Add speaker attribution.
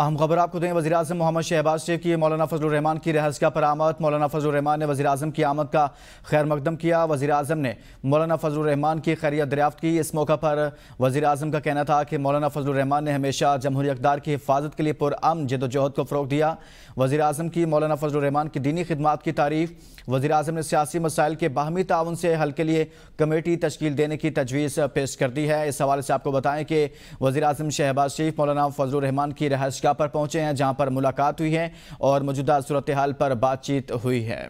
Speaker 1: अहम खबर आपको दें वजी अजम मोहम्मद शहबाज शेख की मौलाना फजलरहमान की रहसगा पर आमद मौलाना फजलरहमान ने वजी अजम की आमद का खैर मकदम किया वजी अजम ने मौलाना फजलरहमान की खैरियत दरियाफ्त की इस मौका पर वजी अजम का कहना था कि मौलाना फजलरहमान ने हमेशा जमहूरी अकदार की हिफाजत के लिए पुरम जदोजहद को फ़रोग दिया वजी अजम की मौलाना फजलरहमान की दीनी खदमात की तारीफ वजी अजम ने सियासी मसाइल के बाहमी ताउन से हल के लिए कमेटी तश्ील देने की तजवीज़ पेश कर दी है इस हवाले से आपको बताएँ कि वजी अजम शहबाज शेख मौलाना फजलरहमान की रहस दर्शगाह पर पहुंचे हैं जहां पर मुलाकात हुई है और मौजूदा सूरत हाल पर बातचीत हुई है